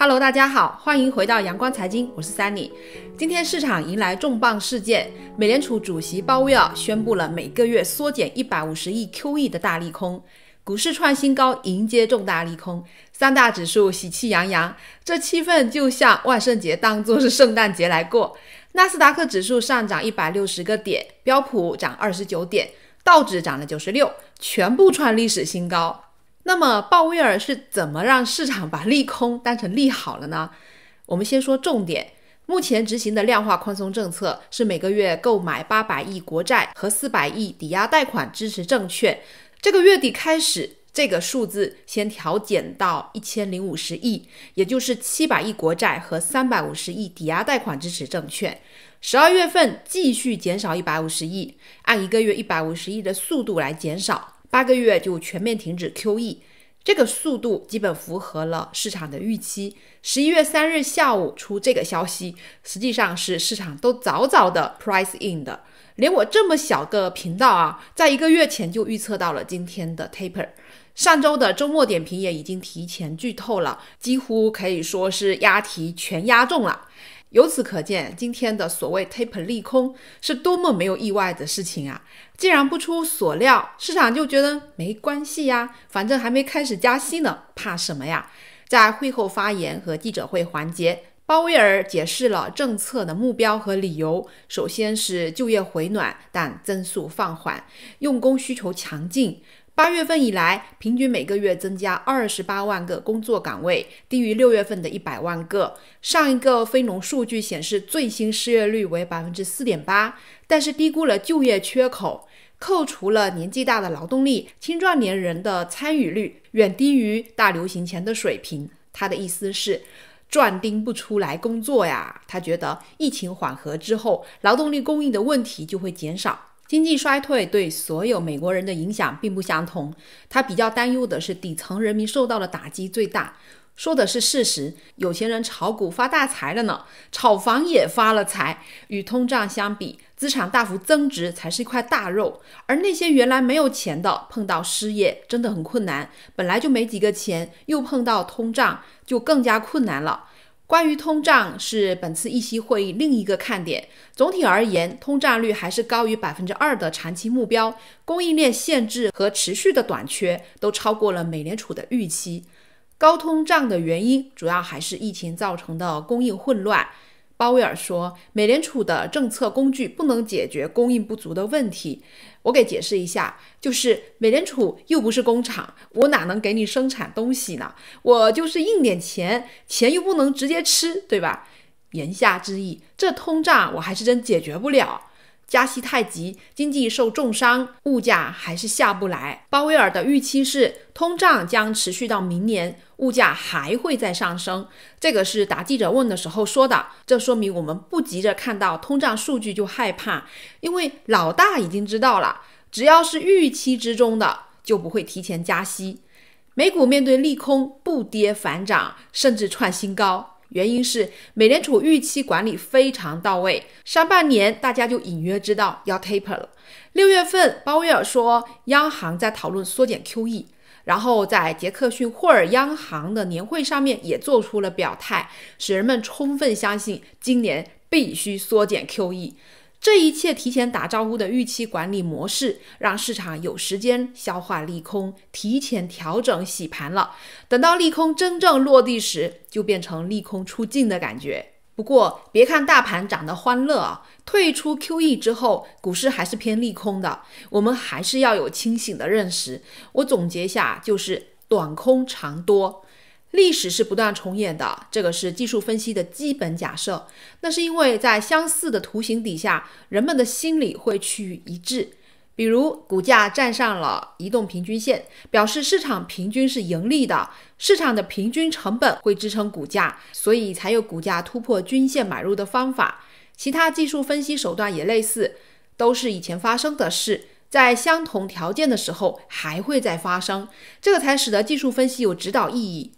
Hello，大家好，欢迎回到阳光财经，我是 Sunny。今天市场迎来重磅事件，美联储主席鲍威尔宣布了每个月缩减一百五十亿 QE 的大利空，股市创新高，迎接重大利空，三大指数喜气洋洋，这气氛就像万圣节当做是圣诞节来过。纳斯达克指数上涨一百六十个点，标普涨二十九点，道指涨了九十六，全部创历史新高。那么鲍威尔是怎么让市场把利空当成利好了呢？我们先说重点。目前执行的量化宽松政策是每个月购买八百亿国债和四百亿抵押贷款支持证券。这个月底开始，这个数字先调减到一千零五十亿，也就是七百亿国债和三百五十亿抵押贷款支持证券。十二月份继续减少一百五十亿，按一个月一百五十亿的速度来减少，八个月就全面停止 QE。这个速度基本符合了市场的预期。十一月三日下午出这个消息，实际上是市场都早早的 price in 的。连我这么小个频道啊，在一个月前就预测到了今天的 taper。上周的周末点评也已经提前剧透了，几乎可以说是押题全押中了。由此可见，今天的所谓 “tape” 利空是多么没有意外的事情啊！既然不出所料，市场就觉得没关系呀，反正还没开始加息呢，怕什么呀？在会后发言和记者会环节，鲍威尔解释了政策的目标和理由。首先是就业回暖，但增速放缓，用工需求强劲。八月份以来，平均每个月增加二十八万个工作岗位，低于六月份的一百万个。上一个非农数据显示，最新失业率为百分之四点八，但是低估了就业缺口，扣除了年纪大的劳动力，青壮年人的参与率远低于大流行前的水平。他的意思是，赚丁不出来工作呀。他觉得疫情缓和之后，劳动力供应的问题就会减少。经济衰退对所有美国人的影响并不相同，他比较担忧的是底层人民受到的打击最大。说的是事实，有钱人炒股发大财了呢，炒房也发了财。与通胀相比，资产大幅增值才是一块大肉。而那些原来没有钱的，碰到失业真的很困难。本来就没几个钱，又碰到通胀，就更加困难了。关于通胀是本次议息会议另一个看点。总体而言，通胀率还是高于百分之二的长期目标。供应链限制和持续的短缺都超过了美联储的预期。高通胀的原因主要还是疫情造成的供应混乱。鲍威尔说，美联储的政策工具不能解决供应不足的问题。我给解释一下，就是美联储又不是工厂，我哪能给你生产东西呢？我就是印点钱，钱又不能直接吃，对吧？言下之意，这通胀我还是真解决不了。加息太急，经济受重伤，物价还是下不来。鲍威尔的预期是，通胀将持续到明年，物价还会再上升。这个是答记者问的时候说的。这说明我们不急着看到通胀数据就害怕，因为老大已经知道了，只要是预期之中的，就不会提前加息。美股面对利空不跌反涨，甚至创新高。原因是美联储预期管理非常到位，上半年大家就隐约知道要 taper 了。六月份鲍威尔说央行在讨论缩减 QE，然后在杰克逊霍尔央行的年会上面也做出了表态，使人们充分相信今年必须缩减 QE。这一切提前打招呼的预期管理模式，让市场有时间消化利空，提前调整洗盘了。等到利空真正落地时，就变成利空出尽的感觉。不过，别看大盘涨得欢乐啊，退出 QE 之后，股市还是偏利空的。我们还是要有清醒的认识。我总结一下，就是短空长多。历史是不断重演的，这个是技术分析的基本假设。那是因为在相似的图形底下，人们的心理会趋于一致。比如股价站上了移动平均线，表示市场平均是盈利的，市场的平均成本会支撑股价，所以才有股价突破均线买入的方法。其他技术分析手段也类似，都是以前发生的事，在相同条件的时候还会再发生，这个才使得技术分析有指导意义。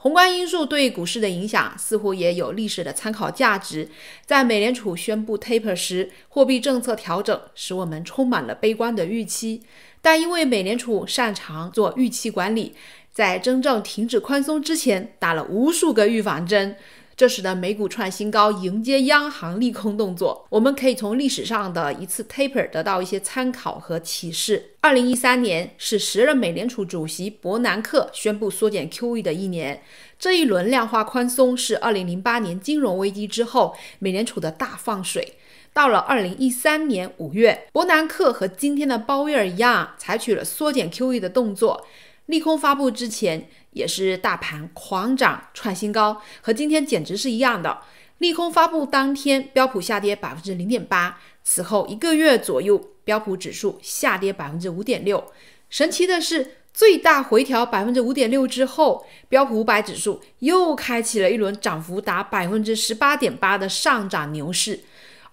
宏观因素对股市的影响似乎也有历史的参考价值。在美联储宣布 taper 时，货币政策调整使我们充满了悲观的预期。但因为美联储擅长做预期管理，在真正停止宽松之前，打了无数个预防针。这使得美股创新高，迎接央行利空动作。我们可以从历史上的一次 taper 得到一些参考和启示。二零一三年是时任美联储主席伯南克宣布缩减 QE 的一年。这一轮量化宽松是二零零八年金融危机之后美联储的大放水。到了二零一三年五月，伯南克和今天的鲍威尔一样，采取了缩减 QE 的动作。利空发布之前。也是大盘狂涨创新高，和今天简直是一样的。利空发布当天，标普下跌百分之零点八，此后一个月左右，标普指数下跌百分之五点六。神奇的是，最大回调百分之五点六之后，标普百指数又开启了一轮涨幅达百分之十八点八的上涨牛市。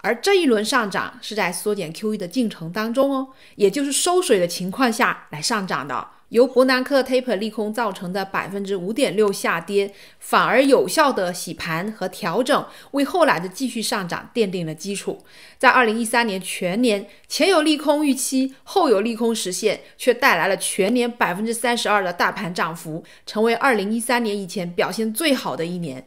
而这一轮上涨是在缩减 QE 的进程当中哦，也就是收水的情况下来上涨的。由伯南克 taper 利空造成的百分之五点六下跌，反而有效的洗盘和调整，为后来的继续上涨奠定了基础。在二零一三年全年，前有利空预期，后有利空实现，却带来了全年百分之三十二的大盘涨幅，成为二零一三年以前表现最好的一年。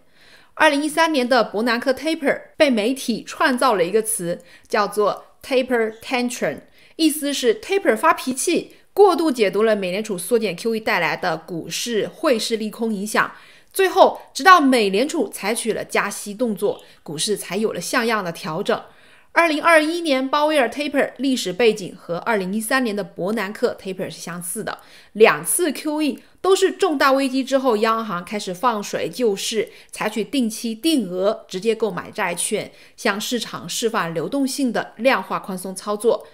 二零一三年的伯南克 taper 被媒体创造了一个词，叫做 taper tantrum，意思是 taper 发脾气。过度解读了美联储缩减 QE 带来的股市、汇市利空影响，最后直到美联储采取了加息动作，股市才有了像样的调整。二零二一年鲍威尔 Taper 历史背景和二零一三年的伯南克 Taper 是相似的，两次 QE 都是重大危机之后，央行开始放水救市，采取定期定额直接购买债券，向市场释放流动性的量化宽松操作。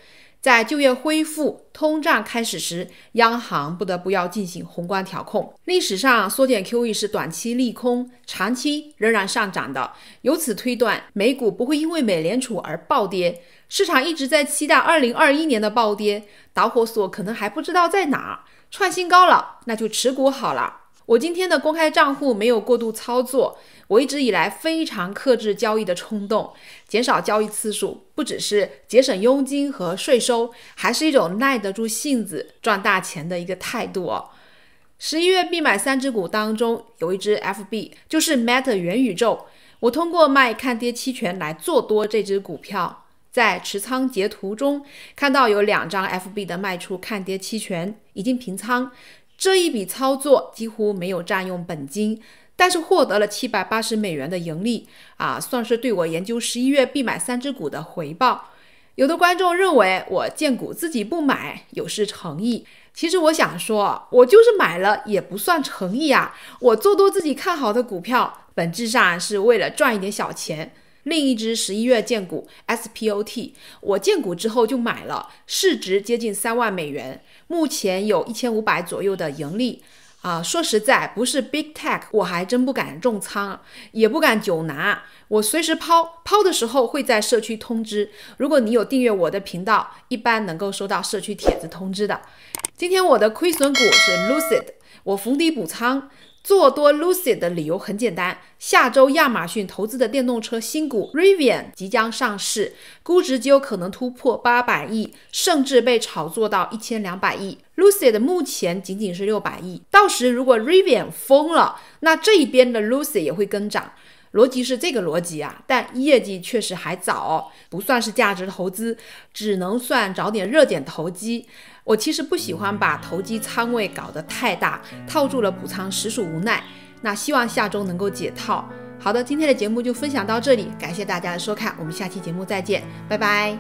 在就业恢复、通胀开始时，央行不得不要进行宏观调控。历史上缩减 QE 是短期利空，长期仍然上涨的。由此推断，美股不会因为美联储而暴跌。市场一直在期待2021年的暴跌，导火索可能还不知道在哪。创新高了，那就持股好了。我今天的公开账户没有过度操作，我一直以来非常克制交易的冲动，减少交易次数，不只是节省佣金和税收，还是一种耐得住性子赚大钱的一个态度哦。十一月必买三只股当中有一只 FB，就是 Meta 元宇宙，我通过卖看跌期权来做多这只股票，在持仓截图中看到有两张 FB 的卖出看跌期权已经平仓。这一笔操作几乎没有占用本金，但是获得了七百八十美元的盈利啊，算是对我研究十一月必买三只股的回报。有的观众认为我荐股自己不买有失诚意，其实我想说，我就是买了也不算诚意啊。我做多自己看好的股票，本质上是为了赚一点小钱。另一只十一月建股 S P O T，我建股之后就买了，市值接近三万美元，目前有一千五百左右的盈利。啊，说实在，不是 Big Tech，我还真不敢重仓，也不敢久拿，我随时抛。抛的时候会在社区通知，如果你有订阅我的频道，一般能够收到社区帖子通知的。今天我的亏损股是 Lucid，我逢低补仓。做多 Lucid 的理由很简单，下周亚马逊投资的电动车新股 Rivian 即将上市，估值就有可能突破八百亿，甚至被炒作到一千两百亿。Lucid 目前仅仅是六百亿，到时如果 Rivian 疯了，那这一边的 Lucid 也会跟涨。逻辑是这个逻辑啊，但业绩确实还早，不算是价值投资，只能算找点热点投机。我其实不喜欢把投机仓位搞得太大，套住了补仓实属无奈。那希望下周能够解套。好的，今天的节目就分享到这里，感谢大家的收看，我们下期节目再见，拜拜。